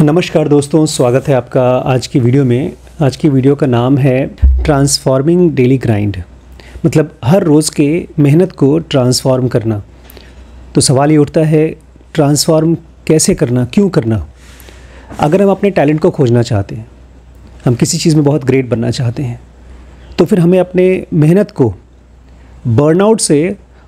नमस्कार दोस्तों स्वागत है आपका आज की वीडियो में आज की वीडियो का नाम है ट्रांसफॉर्मिंग डेली ग्राइंड मतलब हर रोज़ के मेहनत को ट्रांसफॉर्म करना तो सवाल ये उठता है ट्रांसफॉर्म कैसे करना क्यों करना अगर हम अपने टैलेंट को खोजना चाहते हैं हम किसी चीज़ में बहुत ग्रेट बनना चाहते हैं तो फिर हमें अपने मेहनत को बर्नआउट से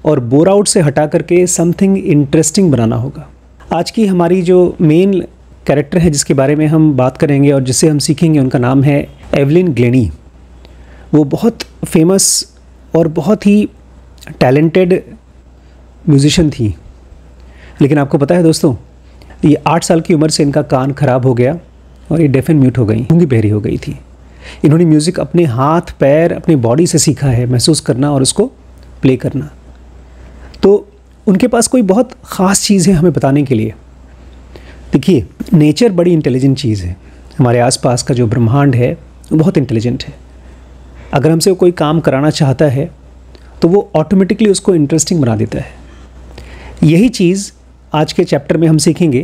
और बोरआउट से हटा करके समथिंग इंटरेस्टिंग बनाना होगा आज की हमारी जो मेन कैरेक्टर है जिसके बारे में हम बात करेंगे और जिससे हम सीखेंगे उनका नाम है एवलिन ग्लेनी वो बहुत फेमस और बहुत ही टैलेंटेड म्यूज़िशन थी लेकिन आपको पता है दोस्तों ये आठ साल की उम्र से इनका कान खराब हो गया और ये डेफिन म्यूट हो गई होंगी बहरी हो गई थी इन्होंने म्यूज़िक अपने हाथ पैर अपने बॉडी से सीखा है महसूस करना और उसको प्ले करना तो उनके पास कोई बहुत ख़ास चीज़ है हमें बताने के लिए देखिए नेचर बड़ी इंटेलिजेंट चीज़ है हमारे आसपास का जो ब्रह्मांड है वो बहुत इंटेलिजेंट है अगर हमसे कोई काम कराना चाहता है तो वो ऑटोमेटिकली उसको इंटरेस्टिंग बना देता है यही चीज़ आज के चैप्टर में हम सीखेंगे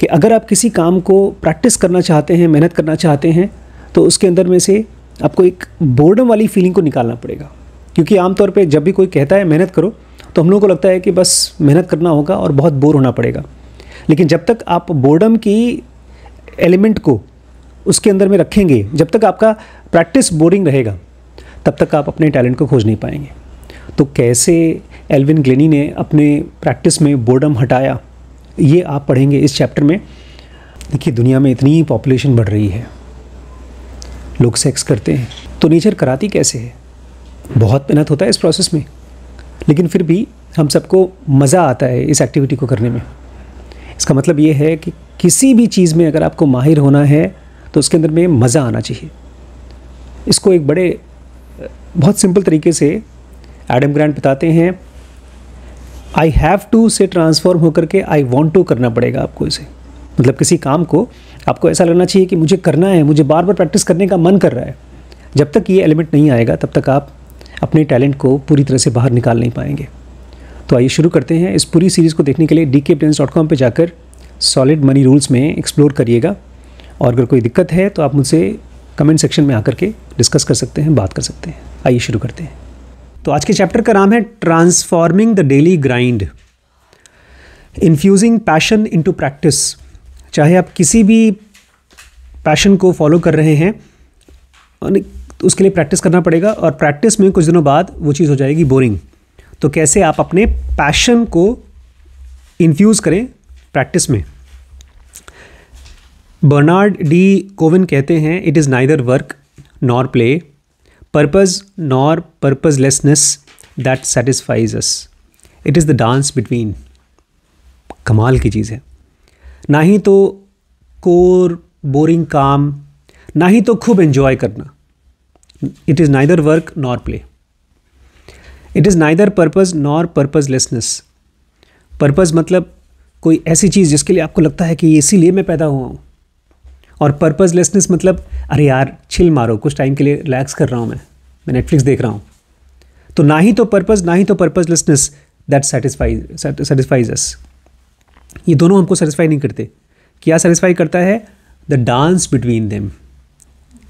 कि अगर आप किसी काम को प्रैक्टिस करना चाहते हैं मेहनत करना चाहते हैं तो उसके अंदर में से आपको एक बोर्डम वाली फीलिंग को निकालना पड़ेगा क्योंकि आमतौर पर जब भी कोई कहता है मेहनत करो तो हम लोगों को लगता है कि बस मेहनत करना होगा और बहुत बोर होना पड़ेगा लेकिन जब तक आप बोर्डम की एलिमेंट को उसके अंदर में रखेंगे जब तक आपका प्रैक्टिस बोरिंग रहेगा तब तक आप अपने टैलेंट को खोज नहीं पाएंगे तो कैसे एल्विन ग्लेनी ने अपने प्रैक्टिस में बोर्डम हटाया ये आप पढ़ेंगे इस चैप्टर में देखिए दुनिया में इतनी पॉपुलेशन बढ़ रही है लोग सेक्स करते हैं तो नेचर कराती कैसे है बहुत मेहनत होता है इस प्रोसेस में लेकिन फिर भी हम सबको मज़ा आता है इस एक्टिविटी को करने में इसका मतलब ये है कि किसी भी चीज़ में अगर आपको माहिर होना है तो उसके अंदर में मज़ा आना चाहिए इसको एक बड़े बहुत सिंपल तरीके से एडम ग्रैंड बताते हैं आई हैव टू से ट्रांसफॉर्म होकर के आई वॉन्ट टू करना पड़ेगा आपको इसे मतलब किसी काम को आपको ऐसा लगना चाहिए कि मुझे करना है मुझे बार बार प्रैक्टिस करने का मन कर रहा है जब तक ये एलिमेंट नहीं आएगा तब तक आप अपने टैलेंट को पूरी तरह से बाहर निकाल नहीं पाएंगे तो आइए शुरू करते हैं इस पूरी सीरीज़ को देखने के लिए डी के पे जाकर सॉलिड मनी रूल्स में एक्सप्लोर करिएगा और अगर कोई दिक्कत है तो आप मुझसे कमेंट सेक्शन में आकर के डिस्कस कर सकते हैं बात कर सकते हैं आइए शुरू करते हैं तो आज के चैप्टर का नाम है transforming the daily grind infusing passion into practice चाहे आप किसी भी पैशन को फॉलो कर रहे हैं तो उसके लिए प्रैक्टिस करना पड़ेगा और प्रैक्टिस में कुछ दिनों बाद वो चीज़ हो जाएगी बोरिंग तो कैसे आप अपने पैशन को इन्फ्यूज़ करें प्रैक्टिस में बर्नार्ड डी कोविन कहते हैं it is neither work nor play purpose nor purposelessness that satisfies us it is the dance between कमाल की चीज़ है ना ही तो कोर बोरिंग काम ना ही तो खूब एंजॉय करना it is neither work nor play it is neither purpose nor purposelessness purpose मतलब कोई ऐसी चीज़ जिसके लिए आपको लगता है कि इसीलिए मैं पैदा हुआ हूँ और पर्पज़लेसनेस मतलब अरे यार छिल मारो कुछ टाइम के लिए रिलैक्स कर रहा हूँ मैं मैं नेटफ्लिक्स देख रहा हूँ तो ना ही तो पर्पज़ ना ही तो purposelessness that satisfy satisfies us ये दोनों हमको सेटिस्फाई नहीं करते क्या सेटिस्फाई करता है द डांस बिटवीन देम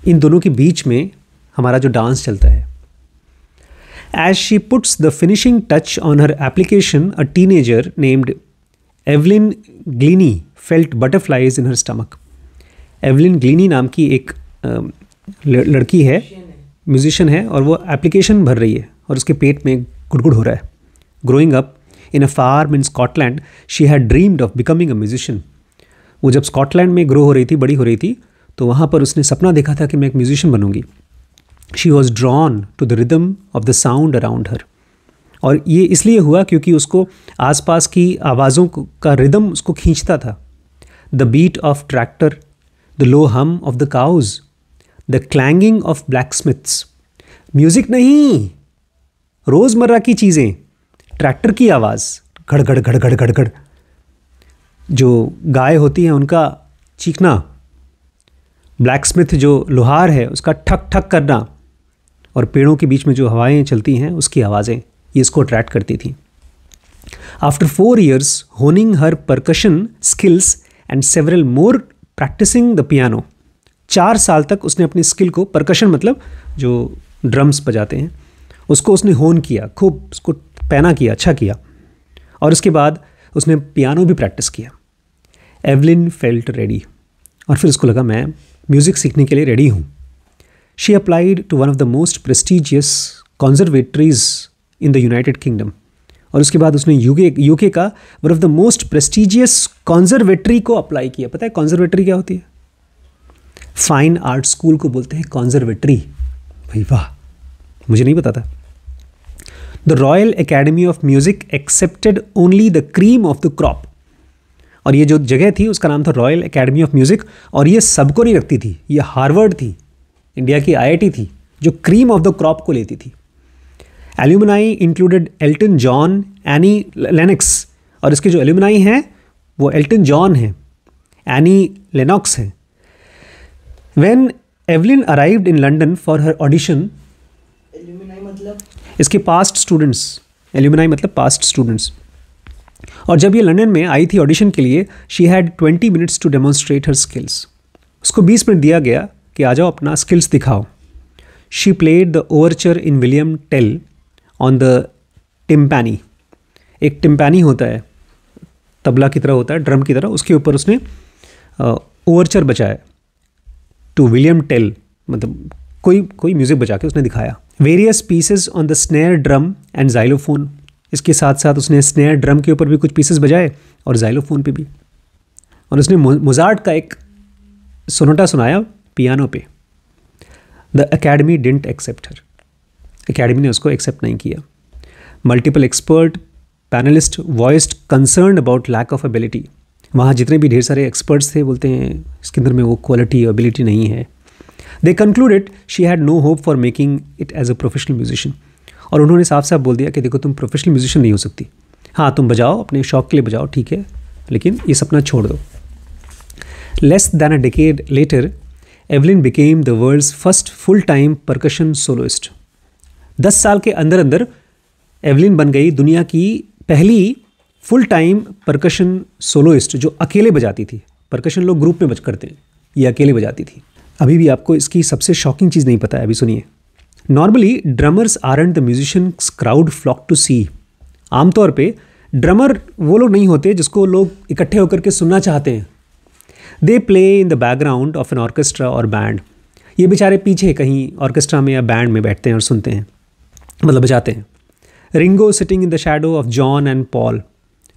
इन दोनों के बीच में हमारा जो डांस चलता है As she puts the finishing touch on her application, a teenager named Evelyn Glennie felt butterflies in her stomach Evelyn Glennie नाम की एक लड़की है म्यूजिशन है और वो एप्लीकेशन भर रही है और उसके पेट में गुड़गुड़ हो रहा है growing up in a farm in Scotland she had dreamed of becoming a musician वो जब स्कॉटलैंड में ग्रो हो रही थी बड़ी हो रही थी तो वहाँ पर उसने सपना देखा था कि मैं एक म्यूजिशियन बनूंगी she was drawn to the rhythm of the sound around her और ये इसलिए हुआ क्योंकि उसको आसपास की आवाज़ों का रिदम उसको खींचता था the beat of tractor the low hum of the cows the clanging of blacksmiths music नहीं रोज़मर्रा की चीज़ें ट्रैक्टर की आवाज़ घड़ घड़ घड़घड़ जो गाय होती है उनका चीखना ब्लैक स्मिथ जो लोहार है उसका ठक ठक करना और पेड़ों के बीच में जो हवाएं चलती हैं उसकी आवाज़ें ये इसको अट्रैक्ट करती थी after four years honing her percussion skills and several more practicing the piano चार साल तक उसने अपनी स्किल को परकशन मतलब जो ड्रम्स बजाते हैं उसको उसने होन किया खूब उसको पैना किया अच्छा किया और उसके बाद उसने पियानो भी प्रैक्टिस किया एवलिन फेल्ट रेडी और फिर उसको लगा मैं म्यूज़िक सीखने के लिए रेडी हूँ she applied to one of the most prestigious conservatories in the United Kingdom. और उसके बाद उसने यूके यूके का one of the most prestigious conservatory को अप्लाई किया पता है कॉन्जर्वेटरी क्या होती है फाइन आर्ट स्कूल को बोलते हैं कॉन्जर्वेटरी भाई वाह मुझे नहीं पता था the Royal Academy of Music accepted only the cream of the crop और ये जो जगह थी उसका नाम था रॉयल एकेडमी ऑफ म्यूजिक और ये सबको नहीं रखती थी ये हार्वर्ड थी इंडिया की आईआईटी थी जो क्रीम ऑफ द क्रॉप को लेती थी alumni included Elton John Annie Lennox और इसके जो एल्यूमिनाई हैं वो एल्टन जॉन हैं एनी लेनॉक्स हैं when Evelyn arrived in London for her audition मतलब इसके पास्ट स्टूडेंट्स एल्यूमिनाई मतलब पास्ट स्टूडेंट्स और जब ये लंदन में आई थी ऑडिशन के लिए she had twenty minutes to demonstrate her skills उसको बीस मिनट दिया गया कि आ जाओ अपना स्किल्स दिखाओ she played the overture in William Tell on the timpani एक टिम्पैनी होता है तबला की तरह होता है ड्रम की तरह उसके ऊपर उसने ओवरचर बचाया टू विलियम टेल मतलब कोई कोई म्यूज़िक बचा के उसने दिखाया various pieces on the snare drum and xylophone इसके साथ साथ उसने स्नेयर ड्रम के ऊपर भी कुछ पीसेस बजाए और जाइलोफोन पे भी और उसने मोजार्ट का एक सोनाटा सुनाया पियानो पे the academy didn't accept her academy ने उसको एक्सेप्ट नहीं किया multiple expert panelist voiced concern about lack of ability वहाँ जितने भी ढेर सारे एक्सपर्ट्स थे बोलते हैं इसके अंदर में वो क्वालिटी एबिलिटी नहीं है they concluded she had no hope for making it as a professional musician और उन्होंने साफ साफ बोल दिया कि देखो तुम प्रोफेशनल म्यूजिशियन नहीं हो सकती हाँ तुम बजाओ अपने शौक के लिए बजाओ ठीक है लेकिन ये सपना छोड़ दो less than a decade later Evelyn became the world's first full time percussion soloist दस साल के अंदर अंदर एवलिन बन गई दुनिया की पहली फुल टाइम परकशन सोलोइस्ट जो अकेले बजाती थी परकशन लोग ग्रुप में बज करते हैं ये अकेले बजाती थी अभी भी आपको इसकी सबसे शॉकिंग चीज़ नहीं पता है अभी सुनिए normally drummers are and the musician crowd flock to see आमतौर पे ड्रमर वो लोग नहीं होते जिसको लोग इकट्ठे होकर के सुनना चाहते हैं they play in the background of an orchestra और बैंड ये बेचारे पीछे कहीं ऑर्केस्ट्रा में या बैंड में बैठते हैं और सुनते हैं मतलब बजाते हैं Ringo sitting in the shadow of John and Paul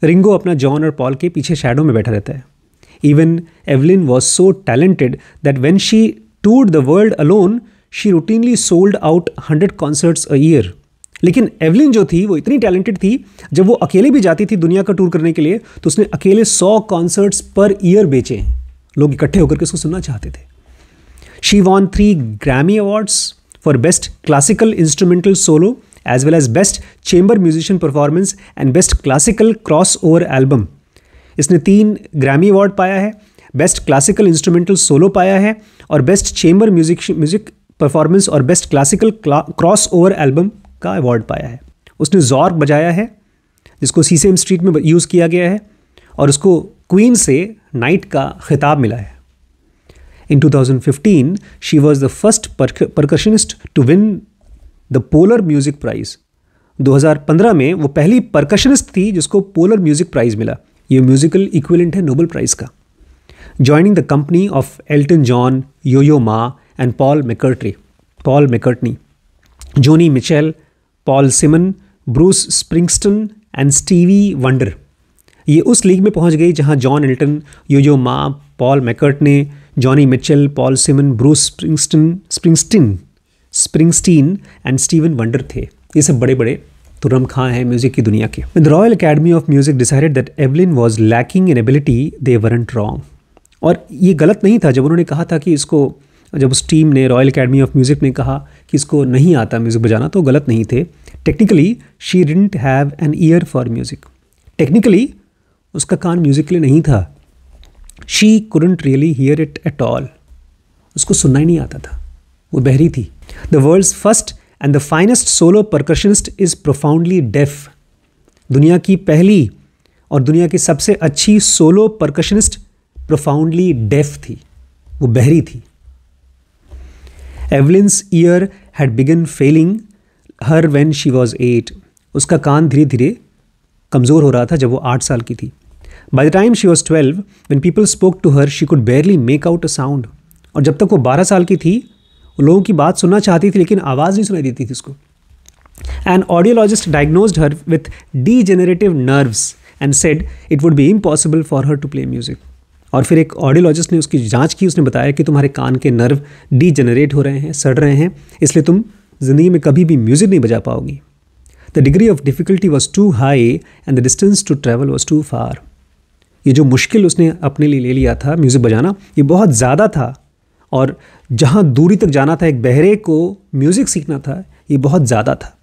Ringo अपना जॉन और पॉल के पीछे शेडो में बैठा रहता है even Evelyn was so talented that when she tour the world alone she routinely sold out hundred concerts a year लेकिन Evelyn जो थी वो इतनी टैलेंटेड थी जब वो अकेले भी जाती थी दुनिया का टूर करने के लिए तो उसने अकेले सौ कॉन्सर्ट्स पर ईयर बेचे लोग इकट्ठे होकर के उसको सुनना चाहते थे she won three Grammy awards for best classical instrumental solo as well as best Best musician performance and best classical crossover album इसने तीन ग्रैमी अवार्ड पाया है बेस्ट क्लासिकल इंस्ट्रूमेंटल सोलो पाया है और best chamber music music performance और best classical crossover album का award पाया है उसने जॉर्क बजाया है जिसको सीसेम स्ट्रीट में यूज़ किया गया है और उसको क्वीन से नाइट का खिताब मिला है in 2015 she was the first percussionist to win the Polar Music Prize 2015 में वो पहली परकशनिस्ट थी जिसको पोलर म्यूजिक प्राइज मिला ये म्यूजिकल इक्विलेंट है नोबल प्राइज का joining the company of Elton John Yo Yo Ma and Paul McCartney Paul McCartney Joni Mitchell Paul Simon Bruce Springsteen and Stevie Wonder ये उस लीग में पहुंच गई जहां जॉन एल्टन योजो मा Paul McCartney Joni Mitchell Paul Simon Bruce Springsteen Springsteen Springsteen and Steven Wonder थे ये सब बड़े बड़े तुरम खां हैं म्यूजिक की दुनिया के the Royal Academy of Music decided that Evelyn was lacking in ability they weren't wrong और ये गलत नहीं था जब उन्होंने कहा था कि इसको जब उस टीम ने रॉयल अकेडमी ऑफ म्यूज़िक ने कहा कि इसको नहीं आता म्यूज़िक बजाना तो गलत नहीं थे technically she didn't have an ear for music technically उसका कान म्यूजिकली नहीं था she couldn't really hear it at all उसको सुनना ही नहीं आता था वो बहरी थी the world's first and the finest solo percussionist is profoundly deaf दुनिया की पहली और दुनिया की सबसे अच्छी सोलो परकशनिस्ट प्रोफाउंडली डेफ थी वो बहरी थी Evelyn's ear had begun failing her when she was at उसका कान धीरे धीरे कमज़ोर हो रहा था जब वो आठ साल की थी by the time she was twelve when people spoke to her she could barely make out a sound और जब तक वो बारह साल की थी वो लोगों की बात सुनना चाहती थी लेकिन आवाज़ नहीं सुनाई देती थी उसको an audiologist diagnose her with degenerative nerves and said it would be impossible for her to play music और फिर एक ऑडियोलॉजिस्ट ने उसकी जांच की उसने बताया कि तुम्हारे कान के नर्व डी जनरेट हो रहे हैं सड़ रहे हैं इसलिए तुम ज़िंदगी में कभी भी म्यूज़िक नहीं बजा पाओगी the degree of difficulty was too high and the distance to travel was too far ये जो मुश्किल उसने अपने लिए ले लिया था म्यूज़िक बजाना ये बहुत ज़्यादा था और जहाँ दूरी तक जाना था एक बहरे को म्यूज़िक सीखना था ये बहुत ज़्यादा था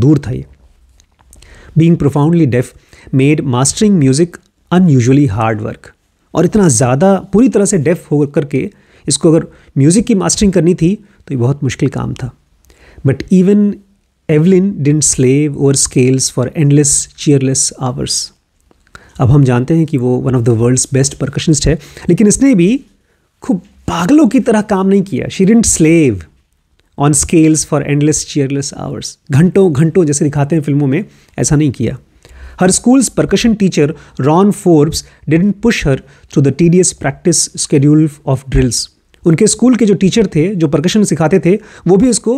दूर था ये being profoundly deaf made mastering music unusually hard work और इतना ज़्यादा पूरी तरह से डेफ हो करके इसको अगर म्यूज़िक की मास्टरिंग करनी थी तो ये बहुत मुश्किल काम था but even Evelyn didn't slave or scales for endless cheerless hours अब हम जानते हैं कि वो one of the world's best percussionist है लेकिन इसने भी खूब पागलों की तरह काम नहीं किया she slave on scales for endless cheerless hours घंटों घंटों जैसे दिखाते हैं फिल्मों में ऐसा नहीं किया her school's percussion teacher Ron Forbes didn't push her through the tedious practice schedule of drills उनके स्कूल के जो टीचर थे जो प्रकशन सिखाते थे वो भी उसको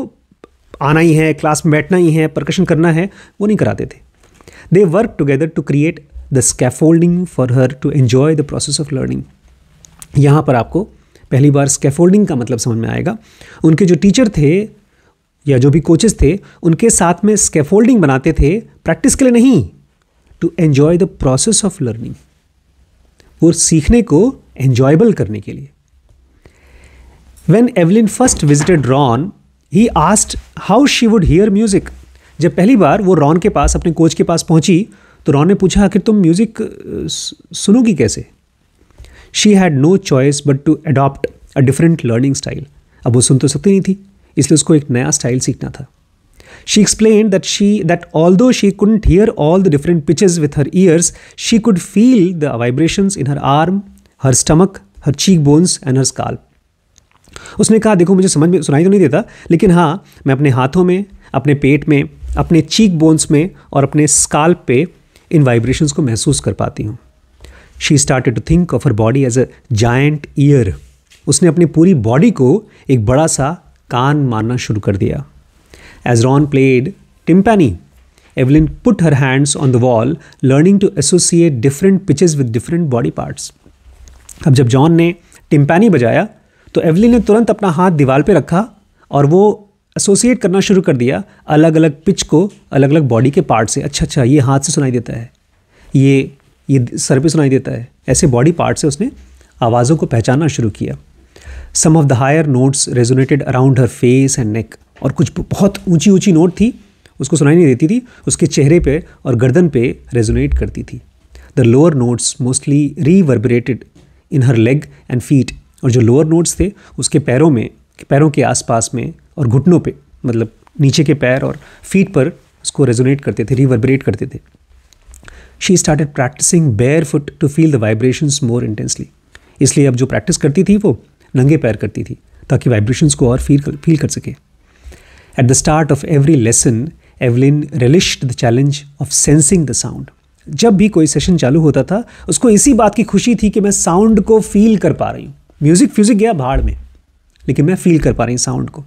आना ही है क्लास में बैठना ही है प्रकशन करना है वो नहीं कराते थे they work together to create the scaffolding for her to enjoy the process of learning यहाँ पर आपको पहली बार स्कैफोल्डिंग का मतलब समझ में आएगा उनके जो टीचर थे या जो भी कोचेस थे उनके साथ में स्कैफोल्डिंग बनाते थे प्रैक्टिस के लिए नहीं to enjoy the process of learning वो सीखने को एन्जॉयबल करने के लिए when Evelyn first visited Ron he asked how she would hear music जब पहली बार वो रॉन के पास अपने कोच के पास पहुंची तो रॉन ने पूछा आखिर तुम म्यूज़िक सुनोगी कैसे she had no choice but to adopt a different learning style अब वो सुन तो सकती नहीं थी इसलिए उसको एक नया स्टाइल सीखना था She explained that she that although she couldn't hear all the different pitches with her ears, she could feel the vibrations in her arm, her stomach, her cheekbones and her scalp. उसने कहा देखो मुझे समझ में सुनाई तो नहीं देता लेकिन हाँ मैं अपने हाथों में अपने पेट में अपने चीक बोन्स में और अपने स्काल्प पे इन वाइब्रेशंस को महसूस कर पाती हूँ she started to think of her body as a giant ear उसने अपनी पूरी बॉडी को एक बड़ा सा कान मानना शुरू कर दिया as Ron played timpani Evelyn put her hands on the wall learning to associate different pitches with different body parts अब जब जॉन ने टिम्पैनी बजाया तो एवलिन ने तुरंत अपना हाथ दीवार पर रखा और वो एसोसिएट करना शुरू कर दिया अलग अलग पिच को अलग अलग बॉडी के पार्ट से अच्छा अच्छा ये हाथ से सुनाई देता है ये ये सर पे सुनाई देता है ऐसे बॉडी पार्ट से उसने आवाज़ों को पहचानना शुरू किया some of the higher notes resonated around her face and neck और कुछ बहुत ऊंची ऊंची नोट थी उसको सुनाई नहीं देती थी उसके चेहरे पे और गर्दन पे रेजोनेट करती थी the lower notes mostly reverberated in her leg and feet और जो लोअर नोट्स थे उसके पैरों में पैरों के आसपास में और घुटनों पे मतलब नीचे के पैर और फीट पर उसको रेजोनेट करते थे रिवर्बरेट करते थे she started practicing barefoot to feel the vibrations more intensely इसलिए अब जो प्रैक्टिस करती थी वो नंगे पैर करती थी ताकि वाइब्रेशंस को और फील फील कर सके at the start of every lesson Evelyn relished the challenge of sensing the sound जब भी कोई सेशन चालू होता था उसको इसी बात की खुशी थी कि मैं साउंड को फील कर पा रही हूँ म्यूज़िक फ्यूज़िक गया भाड़ में लेकिन मैं फील कर पा रही हूँ साउंड को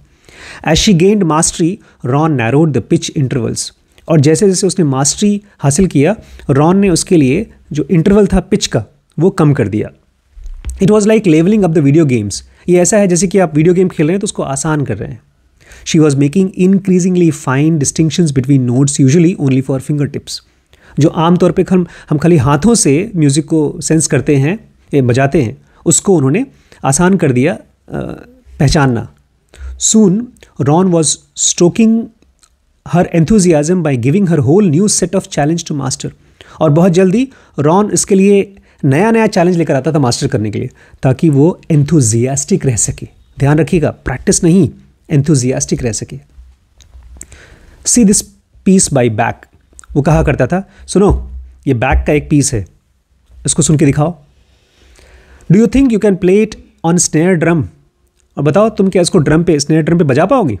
as she gained mastery Ron narrowed the pitch intervals और जैसे जैसे उसने मास्टरी हासिल किया रॉन ने उसके लिए जो इंटरवल था पिच का वो कम कर दिया it was like levelling up the video games ये ऐसा है जैसे कि आप वीडियो गेम खेल रहे हैं तो उसको आसान कर रहे हैं she was making increasingly fine distinctions between notes usually only for fingertips जो आमतौर पर हम हम खाली हाथों से म्यूज़िक को सेंस करते हैं बजाते हैं उसको उन्होंने आसान कर दिया पहचानना सून Ron was stoking her enthusiasm by giving her whole new set of challenge to master. और बहुत जल्दी रॉन इसके लिए नया नया चैलेंज लेकर आता था मास्टर करने के लिए ताकि वो एंथुजियास्टिक रह सके ध्यान रखिएगा प्रैक्टिस नहीं एंथुजियास्टिक रह सके see this piece by Bach वो कहा करता था सुनो ये बैक का एक पीस है इसको सुन के दिखाओ do you think you can play it on snare drum और बताओ तुम क्या इसको ड्रम पे स्नेर ड्रम पे बजा पाओगे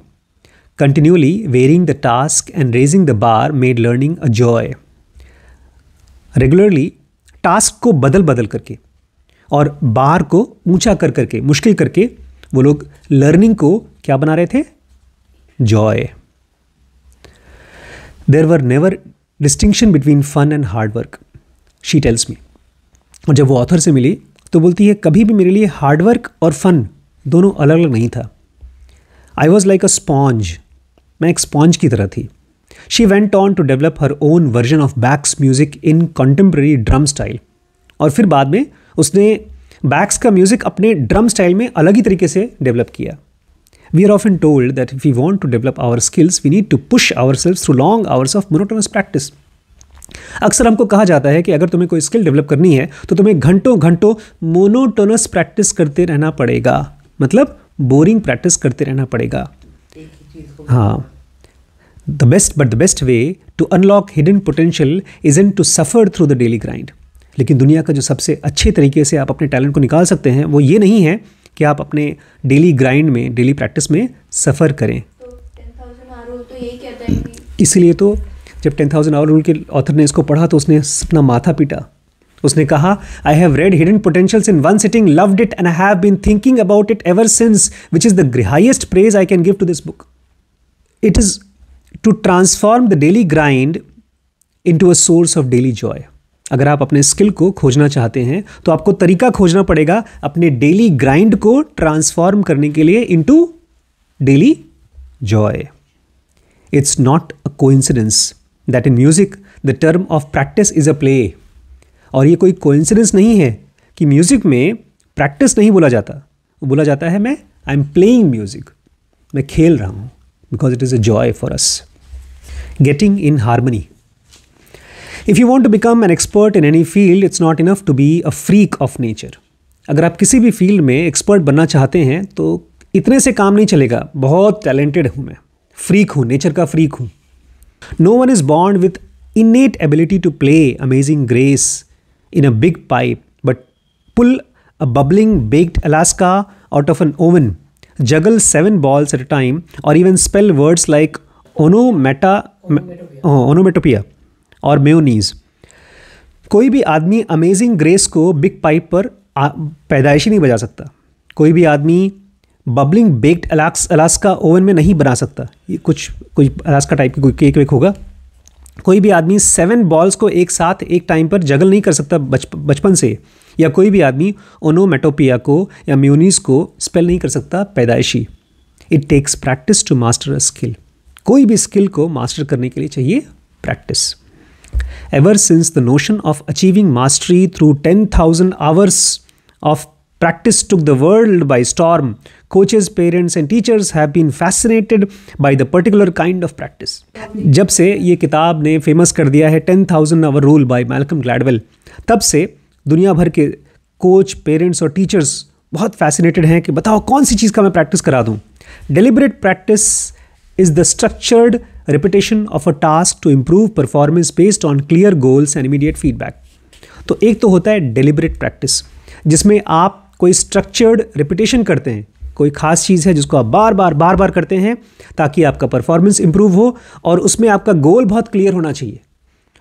continuously varying the task and raising the bar made learning a joy regularly task को बदल बदल करके और बार को ऊंचा कर करके मुश्किल करके वो लोग लर्निंग को क्या बना रहे थे joy there were never distinction between fun and hard work she tells me और जब वो ऑथर से मिली तो बोलती है कभी भी मेरे लिए हार्डवर्क और फन दोनों अलग अलग नहीं था I was like a sponge मैं एक स्पॉन्ज की तरह थी she went on to develop her own version of Bach's music in contemporary drum style और फिर बाद में उसने बैक्स का म्यूज़िक अपने ड्रम स्टाइल में अलग ही तरीके से डेवलप किया we are are told that if you want to develop our skills we need to push our self through long hours of monotonous practice अक्सर हमको कहा जाता है कि अगर तुम्हें कोई स्किल डेवलप करनी है तो तुम्हें घंटों घंटों मोनोटोनस प्रैक्टिस करते रहना पड़ेगा मतलब बोरिंग प्रैक्टिस करते रहना पड़ेगा हाँ the best but the best way to unlock hidden potential is in to suffer through the daily grind लेकिन दुनिया का जो सबसे अच्छे तरीके से आप अपने टैलेंट को निकाल सकते हैं वो ये नहीं है कि आप अपने डेली ग्राइंड में डेली प्रैक्टिस में सफ़र करें तो तो इसलिए तो जब टेन थाउजेंड आवर रूल के ऑथर ने इसको पढ़ा तो उसने अपना माथा पीटा उसने कहा I have read hidden potential in one sitting loved it and I have been thinking about it ever since which is the highest praise I can give to this book it is to transform the daily grind into a source of daily joy अगर आप अपने skill को खोजना चाहते हैं तो आपको तरीका खोजना पड़ेगा अपने डेली ग्राइंड को ट्रांसफॉर्म करने के लिए into daily joy it's not a coincidence that in music the term of practice is a play और ये कोई कोइंसिडेंस नहीं है कि म्यूज़िक में प्रैक्टिस नहीं बोला जाता वो बोला जाता है मैं आई एम प्लेइंग म्यूज़िक मैं खेल रहा हूँ because it is a joy for us getting in harmony if you want to become an expert in any field it's not enough to be a freak of nature अगर आप किसी भी field में expert बनना चाहते हैं तो इतने से काम नहीं चलेगा बहुत टैलेंटेड हूँ मैं फ्रीक हूँ नेचर का फ्रीक हूँ नो वन इज़ बॉन्ड with innate ability to play amazing grace in a big pipe, but pull a bubbling baked Alaska out of an oven, juggle seven balls at a time, or even spell words like onomata, onomatopoeia, oh, onomatopoeia और mayonnaise कोई भी आदमी amazing grace को bagpipe पर पैदाइशी नहीं बजा सकता कोई भी आदमी बबलिंग बेक्ड अलास्का ओवन में नहीं बना सकता ये कुछ कोई अलास्का टाइप की कोई केक वेक होगा कोई भी आदमी सेवन बॉल्स को एक साथ एक टाइम पर जगल नहीं कर सकता बचपन से या कोई भी आदमी ओनोमेटोपिया को या म्यूनिस को स्पेल नहीं कर सकता पैदाइशी it takes practice to master a skill कोई भी स्किल को मास्टर करने के लिए चाहिए practice ever since the notion of achieving mastery through ten thousand hours of Practice took the world by storm. Coaches, parents and teachers have been fascinated by the particular kind of practice. जब से ये किताब ने famous कर दिया है 10,000 hour rule by Malcolm Gladwell तब से दुनिया भर के कोच पेरेंट्स और टीचर्स बहुत फैसिनेटेड हैं कि बताओ कौन सी चीज़ का मैं प्रैक्टिस करा दूँ deliberate practice is the structured repetition of a task to improve performance based on clear goals and immediate feedback. तो एक तो होता है deliberate practice जिसमें आप कोई स्ट्रक्चर्ड रिपीटेशन करते हैं कोई ख़ास चीज़ है जिसको आप बार बार बार बार करते हैं ताकि आपका परफॉर्मेंस इंप्रूव हो और उसमें आपका गोल बहुत क्लियर होना चाहिए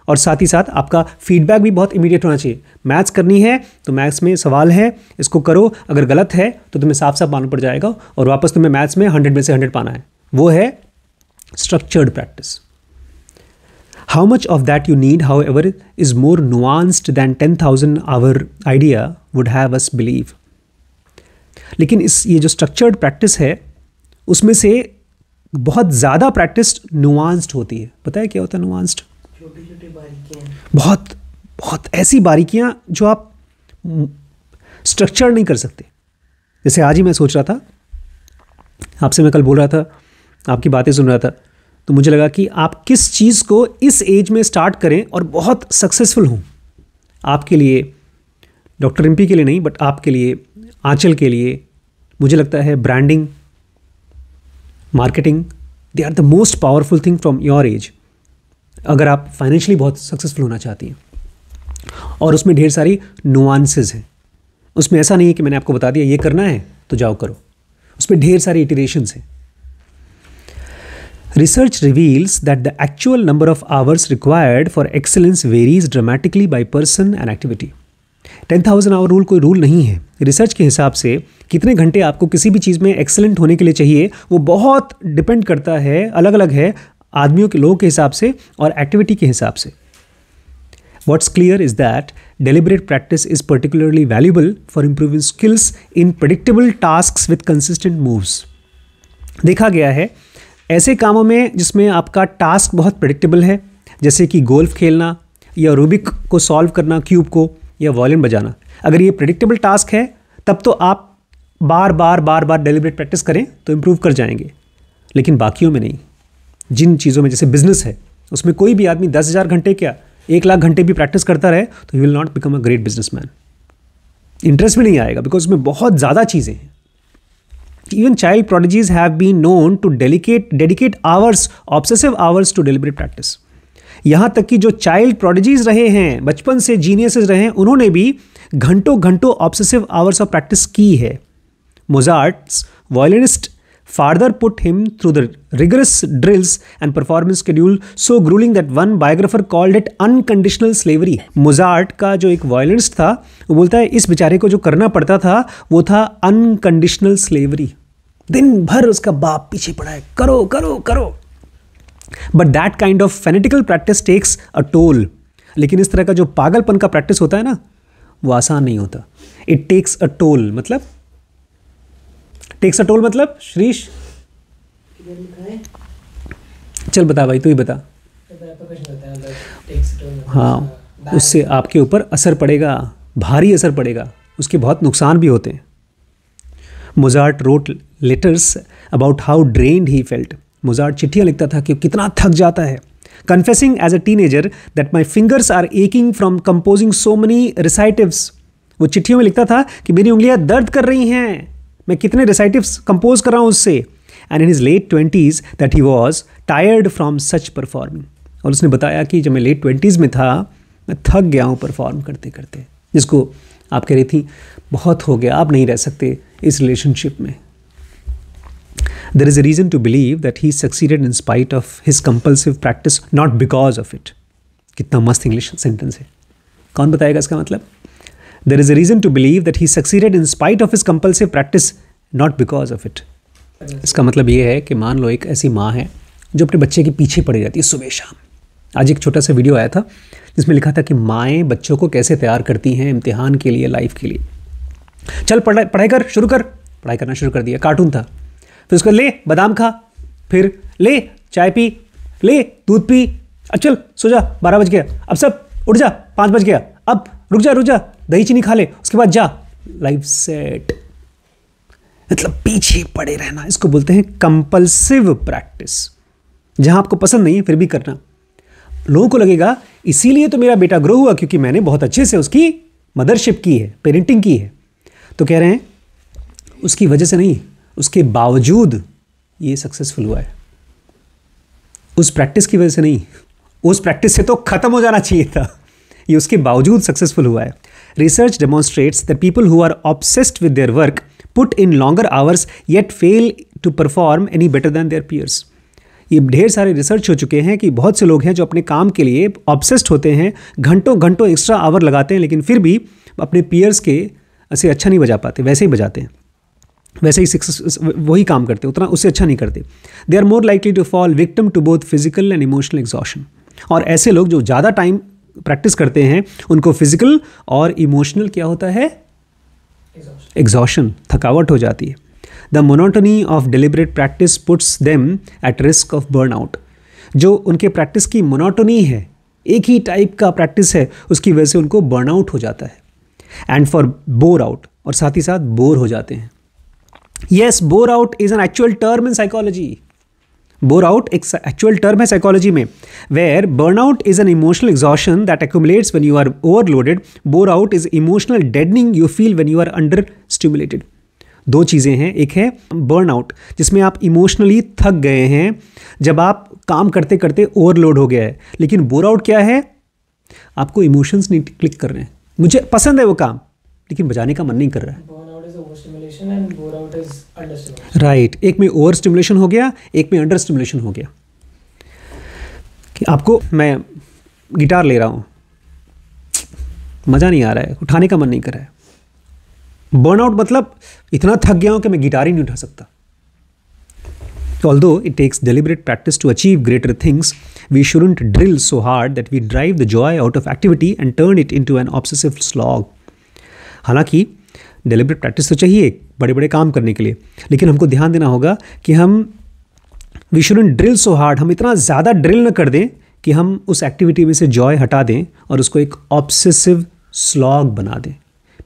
और साथ ही साथ आपका फीडबैक भी बहुत इमीडिएट होना चाहिए मैथ्स करनी है तो मैथ्स में सवाल है इसको करो अगर गलत है तो तुम्हें साफ साफ मालूम पड़ जाएगा और वापस तुम्हें मैथ्स में हंड्रेड में से हंड्रेड पाना है वो है structured practice how much of that you need however is more nuanced than ten thousand hour idea would have us believe लेकिन इस ये जो स्ट्रक्चर्ड प्रैक्टिस है उसमें से बहुत ज़्यादा प्रैक्टिस नुआंस्ड होती है पता है क्या होता है नुआंस्ड बहुत बहुत ऐसी बारीकियाँ जो आप स्ट्रक्चर नहीं कर सकते जैसे आज ही मैं सोच रहा था आपसे मैं कल बोल रहा था आपकी बातें सुन रहा था तो मुझे लगा कि आप किस चीज़ को इस एज में स्टार्ट करें और बहुत सक्सेसफुल हों आपके लिए डॉक्टर एम के लिए नहीं बट आपके लिए आंचल के लिए मुझे लगता है branding marketing they are the most powerful thing from your age अगर आप फाइनेंशियली बहुत सक्सेसफुल होना चाहती हैं और उसमें ढेर सारी नुआंसेज हैं उसमें ऐसा नहीं है कि मैंने आपको बता दिया ये करना है तो जाओ करो उसमें ढेर सारी इटरेशंस हैं research reveals that the actual number of hours required for excellence varies dramatically by person and activity ten thousand hour rule कोई रूल नहीं है रिसर्च के हिसाब से कितने घंटे आपको किसी भी चीज़ में एक्सेलेंट होने के लिए चाहिए वो बहुत डिपेंड करता है अलग अलग है आदमियों के लोगों के हिसाब से और एक्टिविटी के हिसाब से what's clear is that deliberate practice is particularly valuable for improving skills in predictable task with consistent moves देखा गया है ऐसे कामों में जिसमें आपका टास्क बहुत प्रडिक्टेबल है जैसे कि गोल्फ खेलना या रूबिक को सॉल्व करना क्यूब को या वॉलिन बजाना अगर ये प्रडिक्टेबल टास्क है तब तो आप बार बार बार बार डेलीबरेट प्रैक्टिस करें तो इम्प्रूव कर जाएंगे लेकिन बाकियों में नहीं जिन चीज़ों में जैसे बिजनेस है उसमें कोई भी आदमी दस हज़ार घंटे क्या एक लाख घंटे भी प्रैक्टिस करता रहे तो he will not become a great businessman interest भी नहीं आएगा बिकॉज उसमें बहुत ज़्यादा चीज़ें हैं even child prodigies have been known to delicate dedicate hours obsessive hours to deliberate practice यहाँ तक कि जो चाइल्ड प्रोडजीज रहे हैं बचपन से जीनियसेस रहे हैं उन्होंने भी घंटों घंटों ऑब्सेसिव आवर्स ऑफ प्रैक्टिस की है Mozart's violinist father put him through the rigorous drills and performance schedule so gruelling that one biographer called it unconditional slavery Mozart का जो एक वायलिनिस्ट था वो बोलता है इस बेचारे को जो करना पड़ता था वो था अनकंडीशनल स्लेवरी दिन भर उसका बाप पीछे पड़ा है करो करो करो but that kind of fanatical practice takes a toll लेकिन इस तरह का जो पागलपन का प्रैक्टिस होता है ना वो आसान नहीं होता इट टेक्स अ टोल मतलब टेक्स अ टोल मतलब श्रीश चल बता भाई तू ही बता हाँ उससे आपके ऊपर असर पड़ेगा भारी असर पड़ेगा उसके बहुत नुकसान भी होते हैं Mozart wrote letters about how drained he felt Mozart चिट्ठियाँ लिखता था कि कितना थक जाता है confessing as a teenager that my fingers are aching from composing so many recitatives वो चिट्ठियों में लिखता था कि मेरी उंगलियाँ दर्द कर रही हैं मैं कितने रिसाइटिवस कंपोज कर रहा हूँ उससे and in his late twenties that he was tired from such performing और उसने बताया कि जब मैं लेट ट्वेंटीज़ में था मैं थक गया हूँ परफॉर्म करते करते जिसको आप कह रही थी बहुत हो गया आप नहीं रह सकते इस रिलेशनशिप में There is a reason to believe that he succeeded in spite of his compulsive practice, not because of it. कितना मस्त इंग्लिश सेंटेंस है कौन बताएगा इसका मतलब there is a reason to believe that he succeeded in spite of his compulsive practice not because of it इसका मतलब ये है कि मान लो एक ऐसी माँ है जो अपने बच्चे के पीछे पड़ी रहती है सुबह शाम आज एक छोटा सा वीडियो आया था जिसमें लिखा था कि माएँ बच्चों को कैसे तैयार करती हैं इम्तिहान के लिए लाइफ के लिए चल पढ़ाई पढ़ाई कर शुरू कर पढ़ाई करना शुरू कर दिया कार्टून था फिर उसको ले बादाम खा फिर ले चाय पी ले दूध पी अब चल सो जा बारह बज गया अब सब उठ जा पाँच बज गया अब रुक जा रुक जा दही चीनी खा ले उसके बाद जा लाइफ सेट मतलब पीछे पड़े रहना इसको बोलते हैं कंपल्सिव प्रैक्टिस जहां आपको पसंद नहीं है फिर भी करना लोगों को लगेगा इसीलिए तो मेरा बेटा ग्रो हुआ क्योंकि मैंने बहुत अच्छे से उसकी मदरशिप की है पेरेंटिंग की है तो कह रहे हैं उसकी वजह से नहीं उसके बावजूद ये सक्सेसफुल हुआ है उस प्रैक्टिस की वजह से नहीं उस प्रैक्टिस से तो ख़त्म हो जाना चाहिए था ये उसके बावजूद सक्सेसफुल हुआ है research demonstrates the people who are obsessed with their work put in longer hours yet fail to perform any better than their peers ये ढेर सारे रिसर्च हो चुके हैं कि बहुत से लोग हैं जो अपने काम के लिए ऑब्सेस्ड होते हैं घंटों घंटों एक्स्ट्रा आवर लगाते हैं लेकिन फिर भी अपने पीयर्स के से अच्छा नहीं बजा पाते वैसे ही बजाते हैं वैसे ही सक्सेस वही काम करते उतना उससे अच्छा नहीं करते they are more likely to fall victim to both physical and emotional exhaustion और ऐसे लोग जो ज़्यादा टाइम प्रैक्टिस करते हैं उनको फिजिकल और इमोशनल क्या होता है एग्जॉशन थकावट हो जाती है the monotony of deliberate practice puts them at risk of burnout जो उनके प्रैक्टिस की मोनोटनी है एक ही टाइप का प्रैक्टिस है उसकी वजह से उनको बर्नआउट हो जाता है एंड फॉर बोर आउट और साथ ही साथ बोर हो जाते हैं yes boreout is an actual term in psychology boreout एक एक्चुअल टर्म है साइकोलॉजी में where burnout is an emotional exhaustion that accumulates when you are overloaded boreout is emotional deadening you feel when you are understimulated दो चीज़ें हैं एक है burn out जिसमें आप इमोशनली थक गए हैं जब आप काम करते करते ओवरलोड हो गया है लेकिन बोर आउट क्या है आपको इमोशंस नहीं क्लिक कर रहे हैं मुझे पसंद है वो काम लेकिन बजाने का मन नहीं कर रहा है राइट एक में ओवर स्टिमुलेशन हो गया एक में अंडर स्टिमुलेशन हो गया कि आपको मैं गिटार ले रहा हूं मज़ा नहीं आ रहा है उठाने का मन नहीं कर रहा है बर्नआउट मतलब इतना थक गया हूं कि मैं गिटार ही नहीं उठा सकता although it takes deliberate practice to achieve greater things we shouldn't drill so hard that we drive the joy out of activity and turn it into an obsessive slog हालांकि deliberate practice तो चाहिए बड़े बड़े काम करने के लिए लेकिन हमको ध्यान देना होगा कि हम we shouldn't drill so hard हम इतना ज़्यादा ड्रिल न कर दें कि हम उस एक्टिविटी में से जॉय हटा दें और उसको एक ऑब्सेसिव स्लॉग बना दें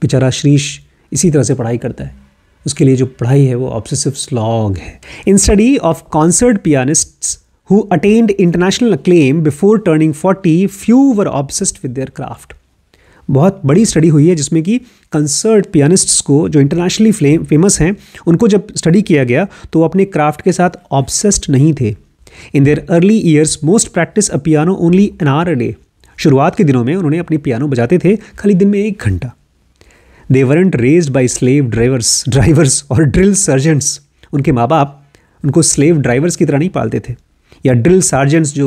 बेचारा श्रीश इसी तरह से पढ़ाई करता है उसके लिए जो पढ़ाई है वो ऑब्सेसिव स्लॉग है in study of concert pianists who attained international acclaim before turning forty few were obsessed with their craft बहुत बड़ी स्टडी हुई है जिसमें कि कंसर्ट पियानिस्ट्स को जो इंटरनेशनली फ्लेम फेमस हैं उनको जब स्टडी किया गया तो वो अपने क्राफ्ट के साथ ऑब्सेस्ड नहीं थे in their early years most practised a piano only an hour a day शुरुआत के दिनों में उन्होंने अपने पियानो बजाते थे खाली दिन में एक घंटा they weren't raised by slave drivers drivers और ड्रिल सर्जेंट्स उनके माँ बाप उनको स्लेव ड्राइवर्स की तरह नहीं पालते थे या ड्रिल सार्जेंट्स जो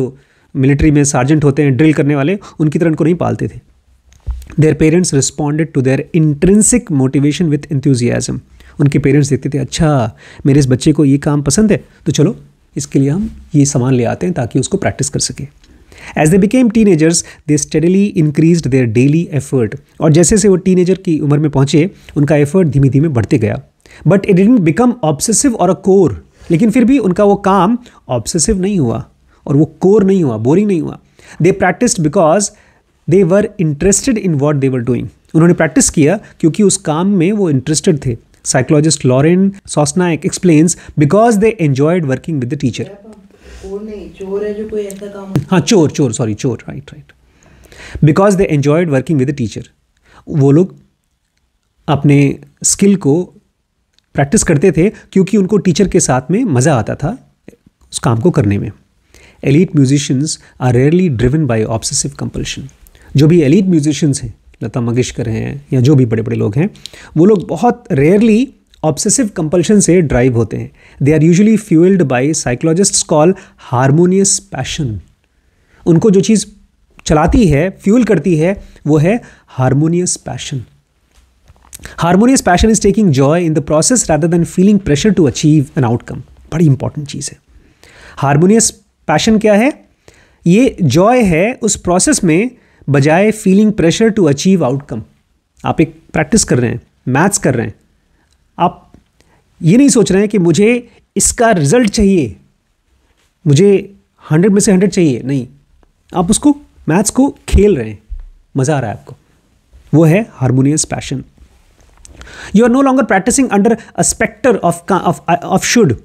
मिलिट्री में सार्जेंट होते हैं ड्रिल करने वाले उनकी तरह उनको नहीं पालते थे their parents responded to their intrinsic motivation with enthusiasm उनके पेरेंट्स देखते थे अच्छा मेरे इस बच्चे को ये काम पसंद है तो चलो इसके लिए हम ये सामान ले आते हैं ताकि उसको प्रैक्टिस कर सके as they became teenagers they steadily increase their daily effort और जैसे जैसे वो टीनेजर की उम्र में पहुंचे उनका एफर्ट धीमे धीमे बढ़ते गया but it didn't become obsessive or a core लेकिन फिर भी उनका वो काम ऑब्सेसिव नहीं हुआ और वो कोर नहीं हुआ बोरिंग नहीं हुआ they practise because they were interested in what they were doing उन्होंने प्रैक्टिस किया क्योंकि उस काम में वो इंटरेस्टेड थे psychologist Lauren Sosniak explains because they enjoyed working with the teacher हाँ chore chore sorry chore right right because they enjoyed working with the teacher वो लोग अपने स्किल को प्रैक्टिस करते थे क्योंकि उनको टीचर के साथ में मज़ा आता था उस काम को करने में elite musicians are rarely driven by obsessive compulsion जो भी एलिट म्यूजिशियंस हैं लता मंगेशकर हैं या जो भी बड़े बड़े लोग हैं वो लोग बहुत रेयरली ऑब्सेसिव कंपल्शन से ड्राइव होते हैं they are usually fuelled by psychologist call harmonious passion उनको जो चीज़ चलाती है फ्यूल करती है वो है harmonious passion harmonious passion is taking joy in the process rather than feeling pressure to achieve an outcome बड़ी इंपॉर्टेंट चीज़ है हारमोनियस पैशन क्या है ये जॉय है उस प्रोसेस में बजाय feeling pressure to achieve outcome आप एक प्रैक्टिस कर रहे हैं मैथ्स कर रहे हैं आप ये नहीं सोच रहे हैं कि मुझे इसका रिजल्ट चाहिए मुझे हंड्रेड में से हंड्रेड चाहिए नहीं आप उसको मैथ्स को खेल रहे हैं मज़ा आ रहा है आपको वो है harmonious passion you are no longer practising under a spectre of of should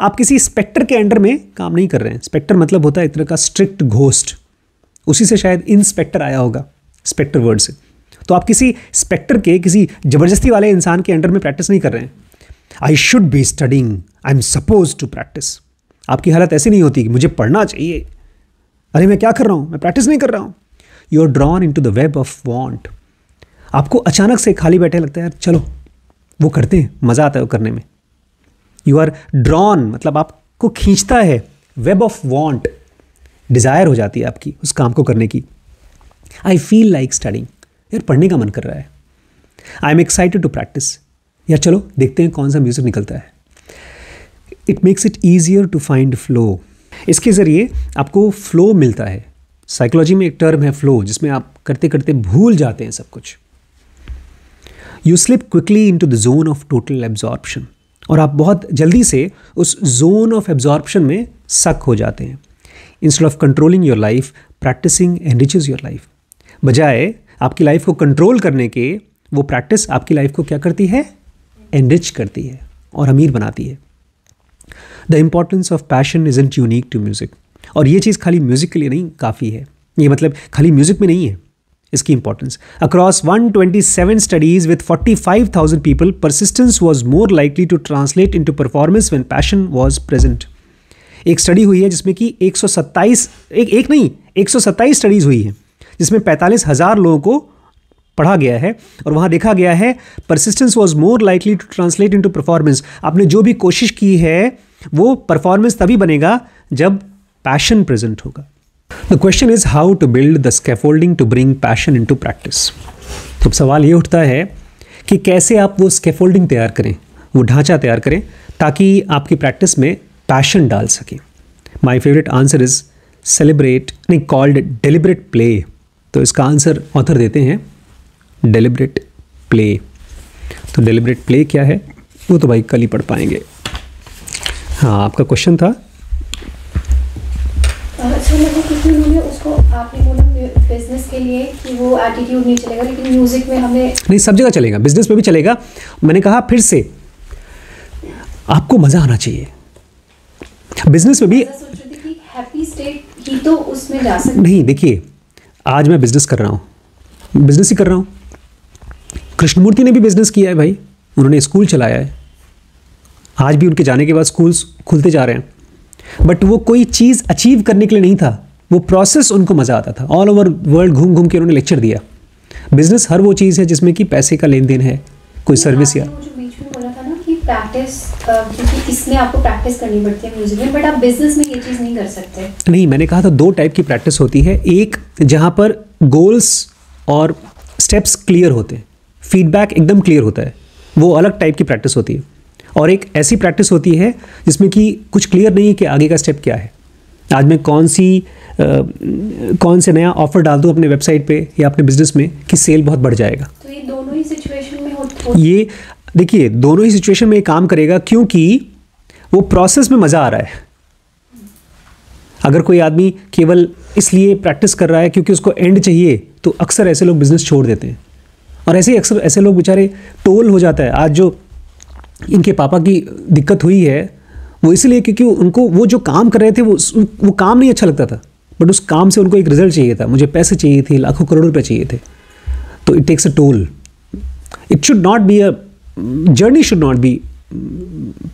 आप किसी स्पेक्टर के अंडर में काम नहीं कर रहे हैं स्पेक्टर मतलब होता है एक तरह का स्ट्रिक्ट घोस्ट उसी से शायद इंस्पेक्टर आया होगा स्पेक्टर वर्ड से तो आप किसी स्पेक्टर के किसी ज़बरदस्ती वाले इंसान के अंडर में प्रैक्टिस नहीं कर रहे हैं I should be studying I am suppose to practise आपकी हालत ऐसी नहीं होती कि मुझे पढ़ना चाहिए अरे मैं क्या कर रहा हूँ मैं प्रैक्टिस नहीं कर रहा हूँ you are drawn into the web of want आपको अचानक से खाली बैठे लगता है यार चलो वो करते हैं मज़ा आता है वो करने में यू आर ड्रॉन मतलब आपको खींचता है वेब ऑफ वॉन्ट डिज़ायर हो जाती है आपकी उस काम को करने की आई फील लाइक स्टडिंग यार पढ़ने का मन कर रहा है I am excited to practise यार चलो देखते हैं कौन सा म्यूज़िक निकलता है it makes it easier to find flow इसके ज़रिए आपको फ्लो मिलता है साइकोलॉजी में एक टर्म है फ्लो जिसमें आप करते करते भूल जाते हैं सब कुछ you slip quickly into the zone of total absorption और आप बहुत जल्दी से उस जोन ऑफ एब्जॉर्प्शन में सक हो जाते हैं instead of controlling your life practising enriches your life बजाय आपकी लाइफ को कंट्रोल करने के वो प्रैक्टिस आपकी लाइफ को क्या करती है एनरिच करती है और अमीर बनाती है the importance of passion isn't unique to music और ये चीज़ खाली म्यूज़िक के लिए नहीं काफ़ी है ये मतलब खाली म्यूज़िक में नहीं है इसकी importance across 127 studies five 45,000 people persistence was more likely to translate into performance when passion was present एक स्टडी हुई है जिसमें कि एक एक एक नहीं एक स्टडीज़ हुई है जिसमें पैंतालीस हज़ार लोगों को पढ़ा गया है और वहाँ देखा गया है persistence was more likely to translate into performance आपने जो भी कोशिश की है वो परफॉर्मेंस तभी बनेगा जब पैशन प्रेजेंट होगा the question is how to build the scaffolding to bring passion into practice अब सवाल ये उठता है कि कैसे आप वो स्केफोल्डिंग तैयार करें वो ढांचा तैयार करें ताकि आपकी प्रैक्टिस में पैशन डाल सके my favourite answer is celebrate नहीं कॉल्ड डेलिब्रेट प्ले तो इसका आंसर ऑथर देते हैं डेलिब्रेट प्ले तो डेलिब्रेट प्ले क्या है वो तो भाई कल ही पढ़ पाएंगे हाँ आपका क्वेश्चन था अच्छा, मतलब नहीं सब जगह चलेगा बिजनेस में भी चलेगा मैंने कहा फिर से आपको मज़ा आना चाहिए बिजनेस में भी तो उसमें जा सकते नहीं देखिए आज मैं बिजनेस कर रहा हूँ बिजनेस ही कर रहा हूँ कृष्णमूर्ति ने भी बिजनेस किया है भाई उन्होंने स्कूल चलाया है आज भी उनके जाने के बाद स्कूल्स खुलते जा रहे हैं बट वो कोई चीज़ अचीव करने के लिए नहीं था वो प्रोसेस उनको मज़ा आता था ऑल ओवर वर्ल्ड घूम घूम के उन्होंने लेक्चर दिया बिजनेस हर वो चीज़ है जिसमें कि पैसे का लेन देन है कोई सर्विस तो या Uh, नहीं नहीं मैंने कहा था दो टाइप की प्रैक्टिस होती है एक जहाँ पर गोल्स और स्टेप्स क्लियर होते हैं फीडबैक एकदम क्लियर होता है वो अलग टाइप की प्रैक्टिस होती है और एक ऐसी प्रैक्टिस होती है जिसमें कि कुछ क्लियर नहीं है कि आगे का स्टेप क्या है आज मैं कौन सी आ, कौन से नया ऑफर डाल दूँ अपने वेबसाइट पे या अपने बिजनेस में कि सेल बहुत बढ़ जाएगा तो ये दोनों ही सिचुएशन में हो, हो ये देखिए दोनों ही सिचुएशन में काम करेगा क्योंकि वो प्रोसेस में मज़ा आ रहा है अगर कोई आदमी केवल इसलिए प्रैक्टिस कर रहा है क्योंकि उसको एंड चाहिए तो अक्सर ऐसे लोग बिज़नेस छोड़ देते हैं और ऐसे ही अक्सर ऐसे लोग बेचारे टोल हो जाता है आज जो इनके पापा की दिक्कत हुई है वो इसलिए क्योंकि उनको वो जो काम कर रहे थे वो वो काम नहीं अच्छा लगता था बट उस काम से उनको एक रिजल्ट चाहिए था मुझे पैसे चाहिए थे लाखों करोड़ों रुपये चाहिए थे तो it takes a toll it should not be a journey should not be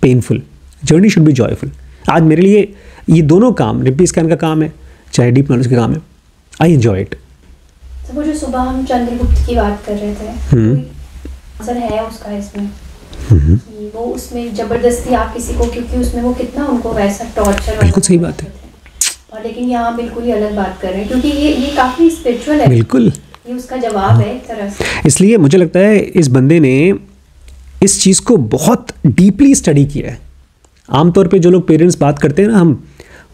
painful journey should be joyful आज मेरे लिए ये दोनों काम रिपी स्कैन का काम है चाहे डीप नॉलेज का काम है आई एंजॉय इट सुबह हम चंद्रगुप्त की बात कर रहे थे हम्म। असर है उसका इसमें हम्म। वो उसमें जबरदस्ती आप किसी को क्योंकि उसमें वो कितना उनको वैसा टॉर्चर बिल्कुल सही बात है और लेकिन यहाँ बिल्कुल ही अलग बात कर रहे हैं क्योंकि ये ये काफी स्पिरिचुअल है बिल्कुल ये उसका जवाब है एक तरह से इसलिए मुझे लगता है इस बंदे ने इस चीज़ को बहुत डीपली स्टडी किया है आमतौर पे जो लोग पेरेंट्स बात करते हैं ना हम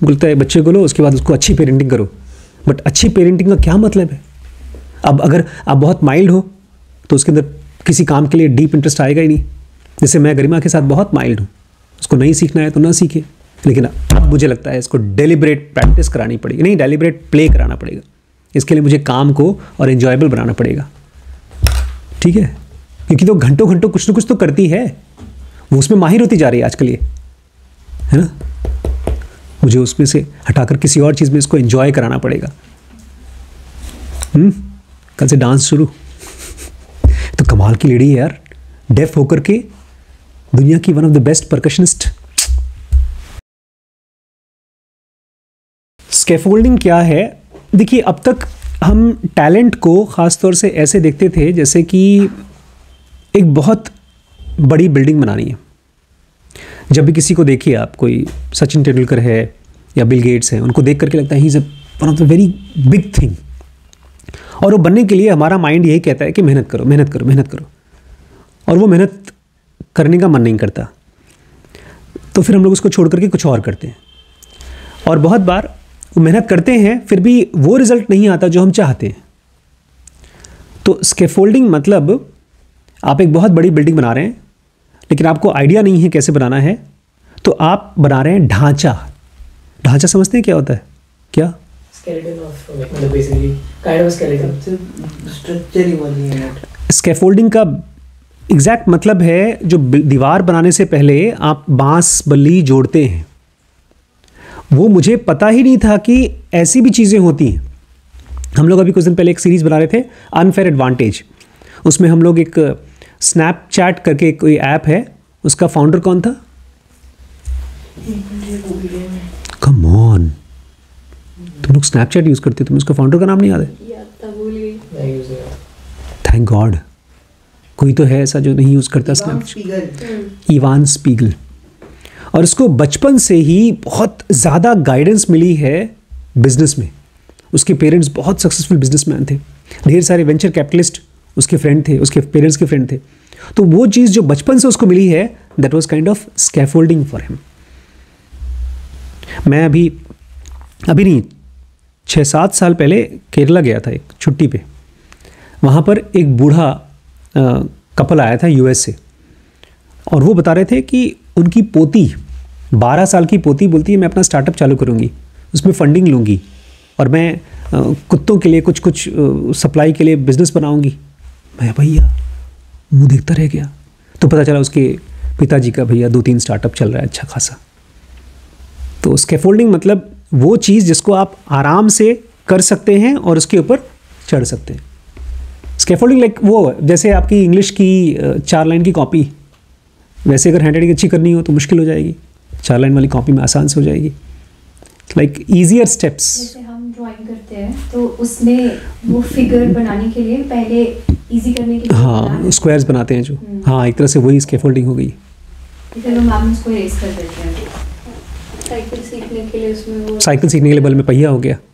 बोलते हैं बच्चे को लो उसके बाद उसको अच्छी पेरेंटिंग करो बट अच्छी पेरेंटिंग का क्या मतलब है अब अगर आप बहुत माइल्ड हो तो उसके अंदर किसी काम के लिए डीप इंटरेस्ट आएगा ही नहीं जैसे मैं गरिमा के साथ बहुत माइल्ड हूँ उसको नहीं सीखना है तो ना सीखे लेकिन अब मुझे लगता है इसको डेलीबरेट प्रैक्टिस करानी पड़ेगी नहीं डेलीबरेट प्ले कराना पड़ेगा इसके लिए मुझे काम को और इन्जॉयबल बनाना पड़ेगा ठीक है क्योंकि तो घंटों घंटों कुछ ना कुछ तो करती है वो उसमें माहिर होती जा रही है आजकल ये है ना मुझे उसमें से हटाकर किसी और चीज़ में इसको एंजॉय कराना पड़ेगा हम्म? कल से डांस शुरू तो कमाल की लेडी है यार डेफ होकर के दुनिया की one of the best percussionist scaffolding क्या है देखिए अब तक हम टैलेंट को ख़ासतौर से ऐसे देखते थे जैसे कि एक बहुत बड़ी बिल्डिंग बनानी है जब भी किसी को देखिए आप कोई सचिन तेंदुलकर है या बिल गेट्स है उनको देख करके लगता है he is one of the very big thing और वो बनने के लिए हमारा माइंड यही कहता है कि मेहनत करो मेहनत करो मेहनत करो और वो मेहनत करने का मन नहीं करता तो फिर हम लोग उसको छोड़ करके कुछ और करते हैं और बहुत बार वो मेहनत करते हैं फिर भी वो रिज़ल्ट नहीं आता जो हम चाहते हैं तो स्केफोल्डिंग मतलब आप एक बहुत बड़ी बिल्डिंग बना रहे हैं लेकिन आपको आइडिया नहीं है कैसे बनाना है तो आप बना रहे हैं ढांचा ढांचा समझते हैं क्या होता है क्या स्केफोल्डिंग मतलब का एग्जैक्ट मतलब है जो दीवार बनाने से पहले आप बांस बल्ली जोड़ते हैं वो मुझे पता ही नहीं था कि ऐसी भी चीज़ें होती हैं हम लोग अभी कुछ दिन पहले एक सीरीज़ बना रहे थे अनफेयर एडवांटेज उसमें हम लोग एक स्नैपचैट करके कोई ऐप है उसका फाउंडर कौन था कम ऑन तुम लोग स्नैपचैट यूज़ करते तुम तुम्हें उसका फाउंडर का नाम नहीं याद है थैंक गॉड कोई तो है ऐसा जो नहीं यूज़ करता स्नैपचैट इवान स्पीगल और उसको बचपन से ही बहुत ज़्यादा गाइडेंस मिली है बिजनेस में उसके पेरेंट्स बहुत सक्सेसफुल बिजनेसमैन थे ढेर सारे वेंचर कैपिटलिस्ट उसके फ्रेंड थे उसके पेरेंट्स के फ्रेंड थे तो वो चीज़ जो बचपन से उसको मिली है that was kind of scaffolding for him मैं अभी अभी नहीं छः सात साल पहले केरला गया था एक छुट्टी पे वहाँ पर एक बूढ़ा कपल आया था यूएस से और वो बता रहे थे कि उनकी पोती बारह साल की पोती बोलती है मैं अपना स्टार्टअप चालू करूँगी उसमें फ़ंडिंग लूँगी और मैं कुत्तों के लिए कुछ कुछ सप्लाई के लिए बिज़नेस बनाऊँगी मैं भैया मुँह देखता रह गया तो पता चला उसके पिताजी का भैया दो तीन स्टार्टअप चल रहा है अच्छा खासा तो फोल्डिंग मतलब वो चीज़ जिसको आप आराम से कर सकते हैं और उसके ऊपर चढ़ सकते हैं स्केफोल्डिंग लाइक वो जैसे आपकी इंग्लिश की चार लाइन की कॉपी वैसे अगर हैंड राइटिंग अच्छी करनी हो तो मुश्किल हो जाएगी चार लाइन वाली कॉपी में आसान से हो जाएगी लाइक ईजियर स्टेप्स हम ड्राइंग करते हैं तो उसमें वो फिगर बनाने के लिए पहले हाँ स्क्वायर्स बनाते हैं जो हम्म। हाँ एक तरह से वही इसके फोल्डिंग हो गई तो साइकिल सीखने के लिए बल में पहिया हो गया